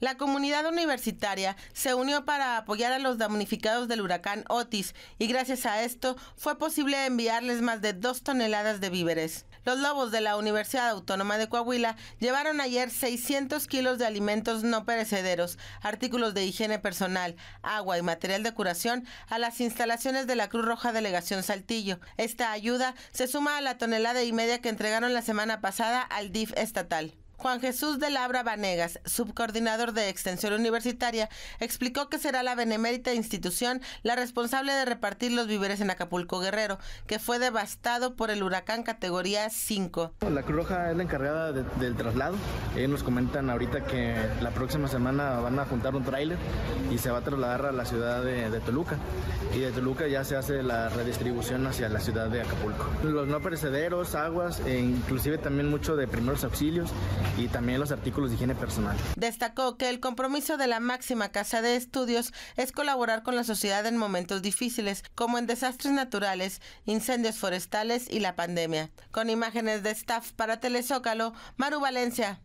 La comunidad universitaria se unió para apoyar a los damnificados del huracán Otis y gracias a esto fue posible enviarles más de dos toneladas de víveres. Los lobos de la Universidad Autónoma de Coahuila llevaron ayer 600 kilos de alimentos no perecederos, artículos de higiene personal, agua y material de curación a las instalaciones de la Cruz Roja Delegación Saltillo. Esta ayuda se suma a la tonelada y media que entregaron la semana pasada al DIF estatal. Juan Jesús de Labra Vanegas, subcoordinador de Extensión Universitaria, explicó que será la benemérita institución la responsable de repartir los víveres en Acapulco Guerrero, que fue devastado por el huracán categoría 5. La Cruz Roja es la encargada del traslado. Ellos nos comentan ahorita que la próxima semana van a juntar un tráiler y se va a trasladar a la ciudad de, Toluca. Y de Toluca ya se hace la redistribución hacia la ciudad de Acapulco. Los no perecederos, aguas e inclusive también mucho de primeros auxilios y también los artículos de higiene personal. Destacó que el compromiso de la máxima casa de estudios es colaborar con la sociedad en momentos difíciles, como en desastres naturales, incendios forestales y la pandemia. Con imágenes de staff para Telezócalo, Maru Valencia.